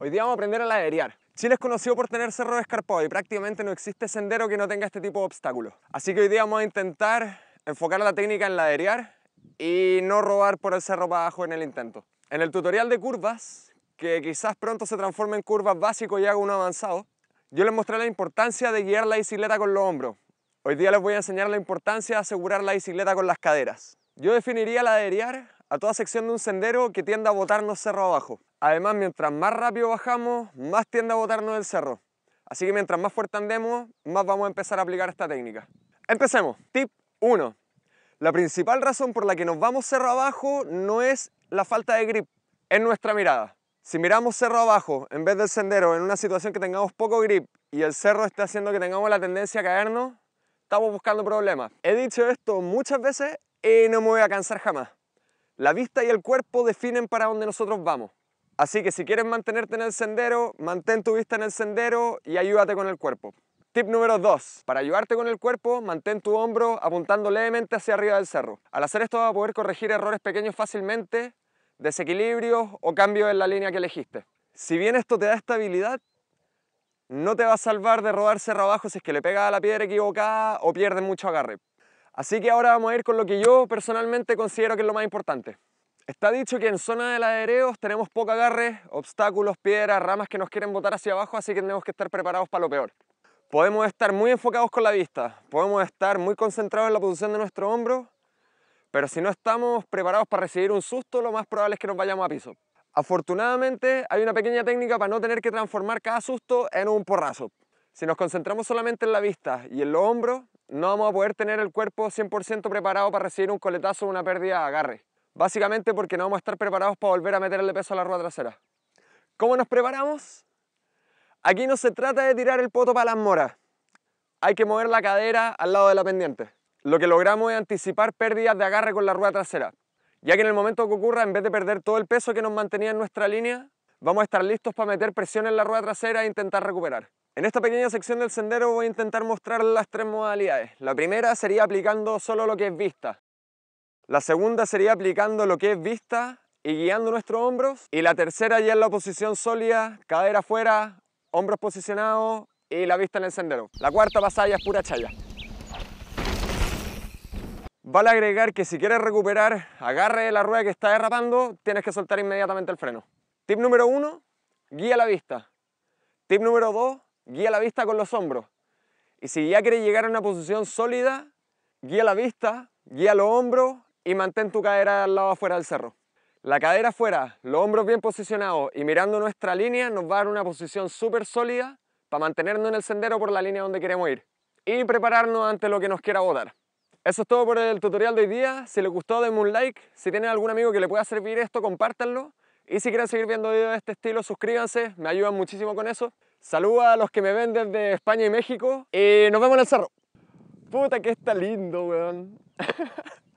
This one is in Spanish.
Hoy día vamos a aprender a laderear. Chile es conocido por tener cerro escarpado y prácticamente no existe sendero que no tenga este tipo de obstáculos. Así que hoy día vamos a intentar enfocar la técnica en laderear y no robar por el cerro para abajo en el intento. En el tutorial de curvas, que quizás pronto se transforme en curvas básico y haga uno avanzado, yo les mostré la importancia de guiar la bicicleta con los hombros. Hoy día les voy a enseñar la importancia de asegurar la bicicleta con las caderas. Yo definiría laderear a toda sección de un sendero que tienda a botarnos cerro abajo. Además, mientras más rápido bajamos, más tiende a botarnos del cerro. Así que mientras más fuerte andemos, más vamos a empezar a aplicar esta técnica. Empecemos. Tip 1. La principal razón por la que nos vamos cerro abajo no es la falta de grip, es nuestra mirada. Si miramos cerro abajo en vez del sendero en una situación que tengamos poco grip y el cerro está haciendo que tengamos la tendencia a caernos, estamos buscando problemas. He dicho esto muchas veces y no me voy a cansar jamás. La vista y el cuerpo definen para dónde nosotros vamos. Así que si quieres mantenerte en el sendero, mantén tu vista en el sendero y ayúdate con el cuerpo. Tip número 2. Para ayudarte con el cuerpo, mantén tu hombro apuntando levemente hacia arriba del cerro. Al hacer esto vas a poder corregir errores pequeños fácilmente, desequilibrios o cambios en la línea que elegiste. Si bien esto te da estabilidad, no te va a salvar de rodar cerro abajo si es que le pegas a la piedra equivocada o pierdes mucho agarre. Así que ahora vamos a ir con lo que yo personalmente considero que es lo más importante. Está dicho que en zona de ladereos tenemos poco agarre, obstáculos, piedras, ramas que nos quieren botar hacia abajo, así que tenemos que estar preparados para lo peor. Podemos estar muy enfocados con la vista, podemos estar muy concentrados en la posición de nuestro hombro, pero si no estamos preparados para recibir un susto, lo más probable es que nos vayamos a piso. Afortunadamente, hay una pequeña técnica para no tener que transformar cada susto en un porrazo. Si nos concentramos solamente en la vista y en los hombros, no vamos a poder tener el cuerpo 100% preparado para recibir un coletazo o una pérdida de agarre. Básicamente porque no vamos a estar preparados para volver a meterle peso a la rueda trasera. ¿Cómo nos preparamos? Aquí no se trata de tirar el poto para las moras. Hay que mover la cadera al lado de la pendiente. Lo que logramos es anticipar pérdidas de agarre con la rueda trasera, ya que en el momento que ocurra, en vez de perder todo el peso que nos mantenía en nuestra línea, vamos a estar listos para meter presión en la rueda trasera e intentar recuperar. En esta pequeña sección del sendero voy a intentar mostrar las tres modalidades. La primera sería aplicando solo lo que es vista, la segunda sería aplicando lo que es vista y guiando nuestros hombros. Y la tercera ya es la posición sólida, cadera afuera, hombros posicionados y la vista en el sendero. La cuarta pasada es pura chaya. Vale agregar que si quieres recuperar agarre la rueda que está derrapando, tienes que soltar inmediatamente el freno. Tip número uno, guía la vista. Tip número dos, guía la vista con los hombros. Y si ya quieres llegar a una posición sólida, guía la vista, guía los hombros, y mantén tu cadera al lado afuera del cerro. La cadera afuera, los hombros bien posicionados y mirando nuestra línea nos va a dar una posición súper sólida para mantenernos en el sendero por la línea donde queremos ir y prepararnos ante lo que nos quiera botar. Eso es todo por el tutorial de hoy día. Si les gustó, denme un like. Si tienen algún amigo que le pueda servir esto, compártanlo. Y si quieren seguir viendo videos de este estilo, suscríbanse. Me ayudan muchísimo con eso. Saludos a los que me ven desde España y México. Y nos vemos en el cerro. Puta que está lindo, weón.